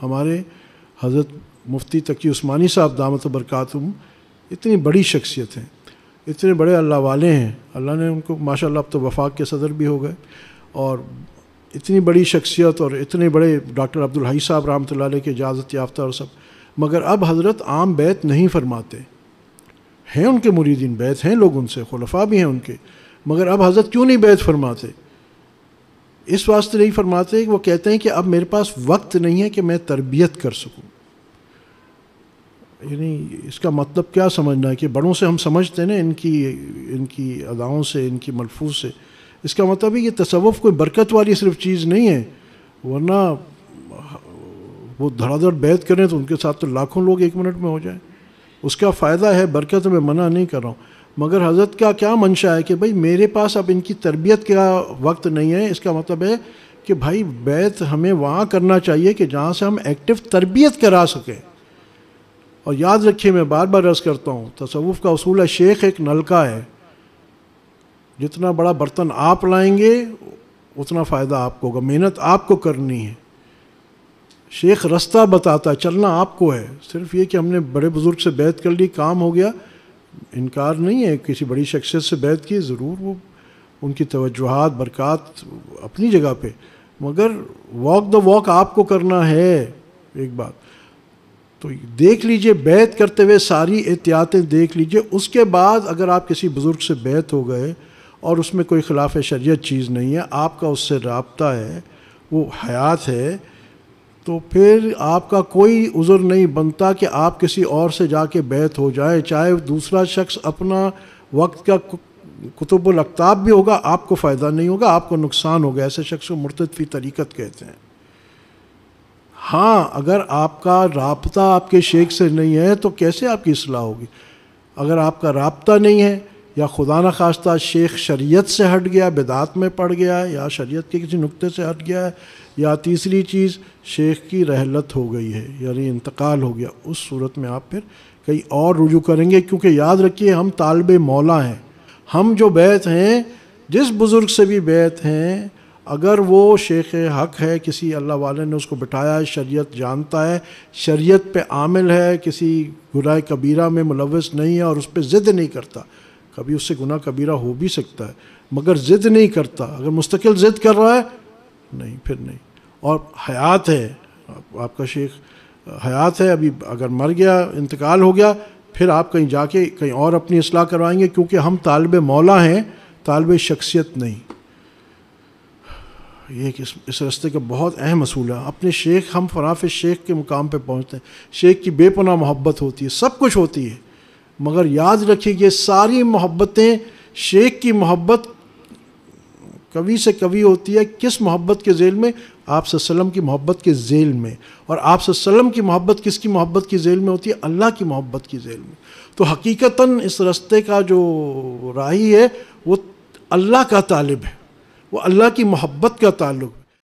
हमारे हज़रत मुफ्ती तकी उस्मानी साहब दामत बरक़ातुम इतनी बड़ी शख्सियत हैं इतने बड़े अल्लाह वाले हैं अल्लाह ने उनको माशाल्लाह अब तो वफाक के सदर भी हो गए और इतनी बड़ी शख्सियत और इतने बड़े डॉक्टर अब्दुल हई साहब रामत के इजाज़त याफ्ता और सब मगर अब हज़रत आम बैत नहीं फरमाते हैं उनके मुरीदीन बैत हैं लोग उनसे खुलफा भी हैं उनके मगर अब हज़रत क्यों नहीं बैत फरमाते इस वास्ते नहीं फरमाते वो कहते हैं कि अब मेरे पास वक्त नहीं है कि मैं तरबियत कर सकूं यानी इसका मतलब क्या समझना है कि बड़ों से हम समझते हैं ना इनकी इनकी अदाओं से इनकी मलफूज से इसका मतलब है ये तसवफ़ कोई बरकत वाली सिर्फ चीज़ नहीं है वरना वो धड़ाधड़ बैत करें तो उनके साथ तो लाखों लोग एक मिनट में हो जाए उसका फ़ायदा है बरकत मैं मना नहीं कर रहा हूँ मगर हज़रत का क्या मंशा है कि भाई मेरे पास अब इनकी तरबियत का वक्त नहीं है इसका मतलब है कि भाई बैत हमें वहाँ करना चाहिए कि जहाँ से हम एक्टिव तरबियत करा सकें और याद रखिए मैं बार बार रस करता हूँ तसवुफ़ का असूल है शेख एक नलका है जितना बड़ा बर्तन आप लाएंगे उतना फ़ायदा आपको होगा मेहनत आपको करनी है शेख रास्ता बताता है चलना आपको है सिर्फ ये कि हमने बड़े बुज़ुर्ग से बैत कर ली काम हो गया इनकार नहीं है किसी बड़ी शख्सियत से बैत किए ज़रूर वो उनकी तवजुहत बरक़ात अपनी जगह पे मगर वॉक द वॉक आपको करना है एक बात तो देख लीजिए बैत करते हुए सारी एहतियातें देख लीजिए उसके बाद अगर आप किसी बुज़ुर्ग से बैत हो गए और उसमें कोई खिलाफ शरीयत चीज़ नहीं है आपका उससे रबता है वो हयात है तो फिर आपका कोई उज़र नहीं बनता कि आप किसी और से जाके बैत हो जाए चाहे दूसरा शख्स अपना वक्त का कुतुबुल अकताब भी होगा आपको फ़ायदा नहीं होगा आपको नुकसान होगा ऐसे शख्स को मुर्तद फी तरीक़त कहते हैं हाँ अगर आपका रबता आपके शेख से नहीं है तो कैसे आपकी असलाह होगी अगर आपका रबता नहीं है या खुदा न खास्ता शेख शरीयत से हट गया बिदात में पड़ गया है या शरीयत के किसी नुक्ते से हट गया है या तीसरी चीज़ शेख की रहलत हो गई है यानी इंतकाल हो गया उस सूरत में आप फिर कई और रुजू करेंगे क्योंकि याद रखिए हम तालब मौला हैं हम जो बैत हैं जिस बुज़ुर्ग से भी बैत हैं अगर वो शेख हक है किसी अल्लाह वाले ने उसको बिठाया है शरीयत जानता है शरीयत पे आमिल है किसी गुराए कबीरा में मुलविस नहीं है और उस पर ज़िद नहीं करता कभी उससे गुना कबीरा हो भी सकता है मगर ज़िद नहीं करता अगर मुस्तकिल ज़िद कर रहा है नहीं फिर नहीं और हयात है आप, आपका शेख हयात है अभी अगर मर गया इंतकाल हो गया फिर आप कहीं जाके कहीं और अपनी असलाह करवाएंगे क्योंकि हम तालब मौला हैं तालब शख्सियत नहीं ये एक इस, इस रस्ते का बहुत अहम असूल है अपने शेख हम फराफ शेख के मुकाम पे पहुंचते हैं शेख की बेपना मोहब्बत होती है सब कुछ होती है मगर याद रखिए ये सारी मोहब्बतें शेख की मोहब्बत कवि से कवि होती है किस मोहब्बत के जेल में आप सल्लम की मोहब्बत के जेल में और आप सल्लम की मोहब्बत किसकी मोहब्बत की जेल में होती है अल्लाह की मोहब्बत की जेल में तो हकीकता इस रस्ते का जो राही है वो अल्लाह का तालब है वो अल्लाह की मोहब्बत का ताल्लुक़ है